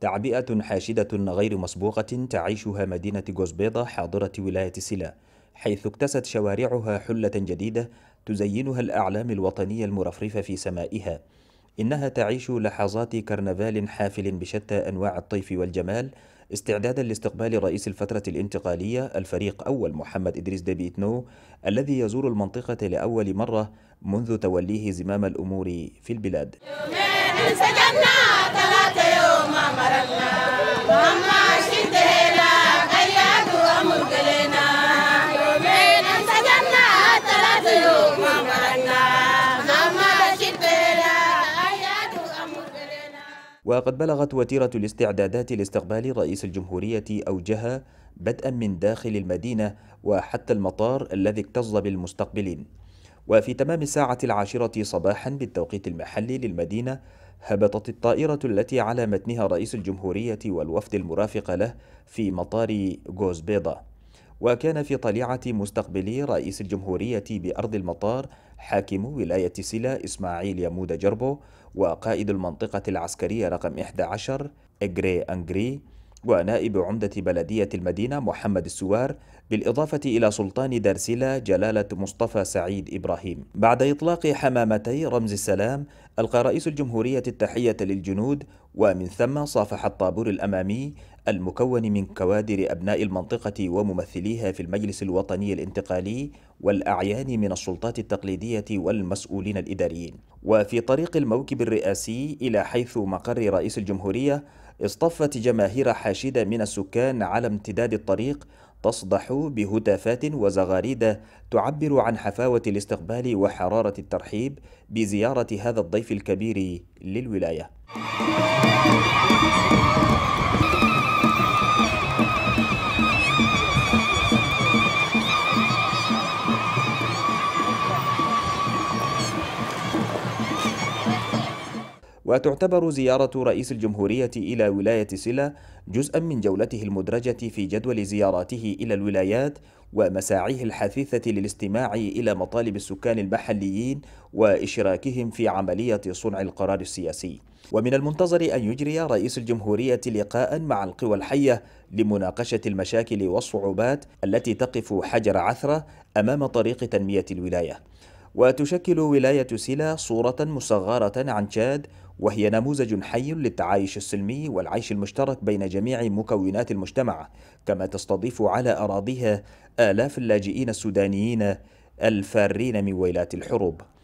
تعبئة حاشدة غير مسبوقة تعيشها مدينة جوزبيضة حاضرة ولاية سلا حيث اكتست شوارعها حلة جديدة تزينها الأعلام الوطنية المرفرفة في سمائها إنها تعيش لحظات كرنفال حافل بشتى أنواع الطيف والجمال استعدادا لاستقبال رئيس الفترة الانتقالية الفريق أول محمد إدريس ديبيتنو الذي يزور المنطقة لأول مرة منذ توليه زمام الأمور في البلاد يومين سجننا ثلاثة يوم وقد بلغت وتيرة الاستعدادات لاستقبال رئيس الجمهورية أوجها بدءا من داخل المدينة وحتى المطار الذي اكتظ بالمستقبلين وفي تمام الساعة العاشرة صباحا بالتوقيت المحلي للمدينة هبطت الطائرة التي على متنها رئيس الجمهورية والوفد المرافق له في مطار غوزبيضة وكان في طليعة مستقبلي رئيس الجمهورية بأرض المطار حاكم ولاية سلا إسماعيل يمود جربو وقائد المنطقة العسكرية رقم 11 إجري أنجري ونائب عمدة بلدية المدينة محمد السوار بالإضافة إلى سلطان دارسيلا جلالة مصطفى سعيد إبراهيم بعد إطلاق حمامتي رمز السلام ألقى رئيس الجمهورية التحية للجنود ومن ثم صافح الطابور الأمامي المكون من كوادر أبناء المنطقة وممثليها في المجلس الوطني الانتقالي والأعيان من السلطات التقليدية والمسؤولين الإداريين وفي طريق الموكب الرئاسي إلى حيث مقر رئيس الجمهورية اصطفت جماهير حاشدة من السكان على امتداد الطريق تصدح بهتافات وزغاريد تعبر عن حفاوة الاستقبال وحرارة الترحيب بزيارة هذا الضيف الكبير للولاية. وتعتبر زيارة رئيس الجمهورية إلى ولاية سلا جزءا من جولته المدرجة في جدول زياراته إلى الولايات ومساعيه الحثيثة للاستماع إلى مطالب السكان المحليين وإشراكهم في عملية صنع القرار السياسي ومن المنتظر أن يجري رئيس الجمهورية لقاء مع القوى الحية لمناقشة المشاكل والصعوبات التي تقف حجر عثرة أمام طريق تنمية الولاية وتشكل ولاية سيلا صورة مصغرة عن تشاد وهي نموذج حي للتعايش السلمي والعيش المشترك بين جميع مكونات المجتمع كما تستضيف على أراضيها آلاف اللاجئين السودانيين الفارين من ويلات الحروب